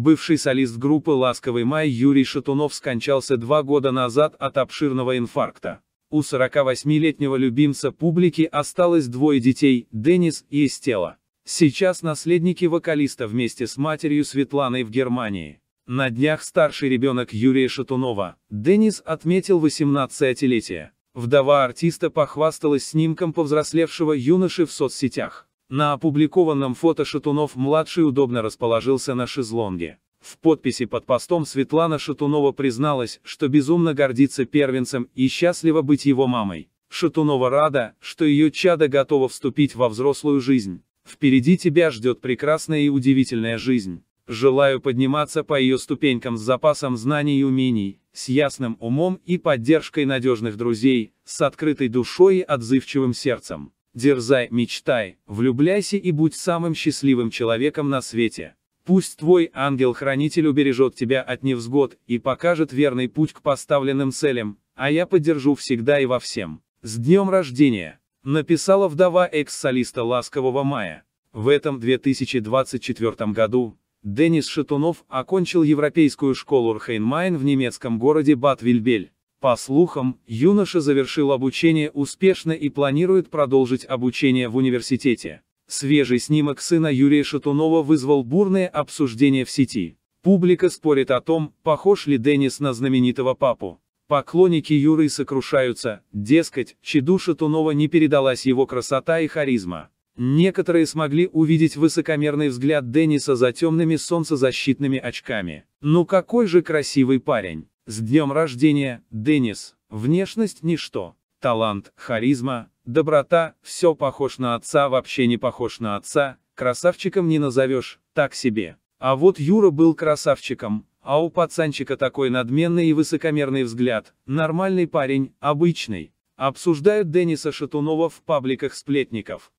Бывший солист группы «Ласковый май» Юрий Шатунов скончался два года назад от обширного инфаркта. У 48-летнего любимца публики осталось двое детей, Денис и Эстела. Сейчас наследники вокалиста вместе с матерью Светланой в Германии. На днях старший ребенок Юрия Шатунова, Денис, отметил 18-летие. Вдова артиста похвасталась снимком повзрослевшего юноши в соцсетях. На опубликованном фото Шатунов-младший удобно расположился на шезлонге. В подписи под постом Светлана Шатунова призналась, что безумно гордится первенцем и счастлива быть его мамой. Шатунова рада, что ее чадо готово вступить во взрослую жизнь. Впереди тебя ждет прекрасная и удивительная жизнь. Желаю подниматься по ее ступенькам с запасом знаний и умений, с ясным умом и поддержкой надежных друзей, с открытой душой и отзывчивым сердцем. Дерзай, мечтай, влюбляйся и будь самым счастливым человеком на свете. Пусть твой ангел-хранитель убережет тебя от невзгод и покажет верный путь к поставленным целям, а я поддержу всегда и во всем. С днем рождения! Написала вдова экс-солиста «Ласкового мая». В этом 2024 году Денис Шатунов окончил Европейскую школу Рхейнмайн в немецком городе бад вильбель по слухам, юноша завершил обучение успешно и планирует продолжить обучение в университете. Свежий снимок сына Юрия Шатунова вызвал бурное обсуждение в сети. Публика спорит о том, похож ли Денис на знаменитого папу. Поклонники Юры сокрушаются, дескать, чаду Шатунова не передалась его красота и харизма. Некоторые смогли увидеть высокомерный взгляд Денниса за темными солнцезащитными очками. Ну какой же красивый парень! С днем рождения, Денис. Внешность – ничто. Талант, харизма, доброта – все похож на отца, вообще не похож на отца, красавчиком не назовешь, так себе. А вот Юра был красавчиком, а у пацанчика такой надменный и высокомерный взгляд, нормальный парень, обычный. Обсуждают Дениса Шатунова в пабликах сплетников.